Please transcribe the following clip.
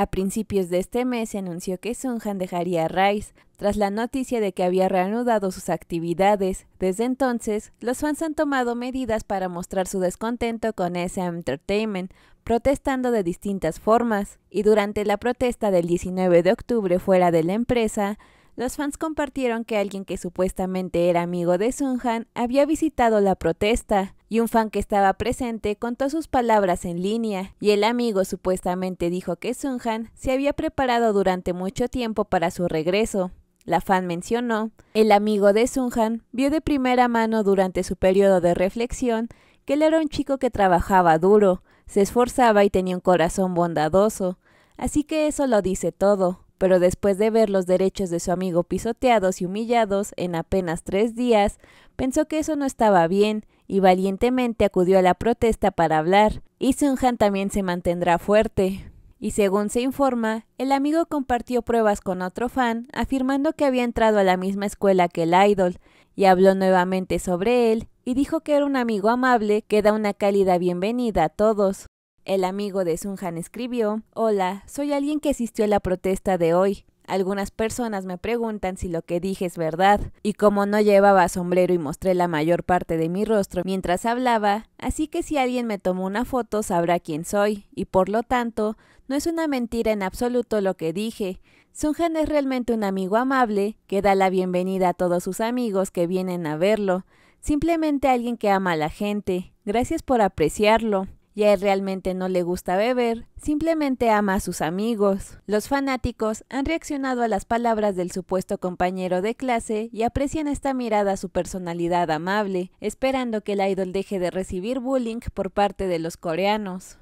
A principios de este mes se anunció que Sunhan dejaría Rice, tras la noticia de que había reanudado sus actividades. Desde entonces, los fans han tomado medidas para mostrar su descontento con SM Entertainment, protestando de distintas formas. Y durante la protesta del 19 de octubre fuera de la empresa, los fans compartieron que alguien que supuestamente era amigo de Sunhan había visitado la protesta, y un fan que estaba presente contó sus palabras en línea, y el amigo supuestamente dijo que Sunhan se había preparado durante mucho tiempo para su regreso. La fan mencionó, el amigo de Sunhan vio de primera mano durante su periodo de reflexión que él era un chico que trabajaba duro, se esforzaba y tenía un corazón bondadoso, así que eso lo dice todo pero después de ver los derechos de su amigo pisoteados y humillados en apenas tres días, pensó que eso no estaba bien y valientemente acudió a la protesta para hablar. Y Sunhan también se mantendrá fuerte. Y según se informa, el amigo compartió pruebas con otro fan afirmando que había entrado a la misma escuela que el idol, y habló nuevamente sobre él y dijo que era un amigo amable que da una cálida bienvenida a todos. El amigo de Sunhan escribió, Hola, soy alguien que asistió a la protesta de hoy. Algunas personas me preguntan si lo que dije es verdad, y como no llevaba sombrero y mostré la mayor parte de mi rostro mientras hablaba, así que si alguien me tomó una foto sabrá quién soy, y por lo tanto, no es una mentira en absoluto lo que dije. Sunhan es realmente un amigo amable que da la bienvenida a todos sus amigos que vienen a verlo, simplemente alguien que ama a la gente. Gracias por apreciarlo ya él realmente no le gusta beber, simplemente ama a sus amigos. Los fanáticos han reaccionado a las palabras del supuesto compañero de clase y aprecian esta mirada a su personalidad amable, esperando que el idol deje de recibir bullying por parte de los coreanos.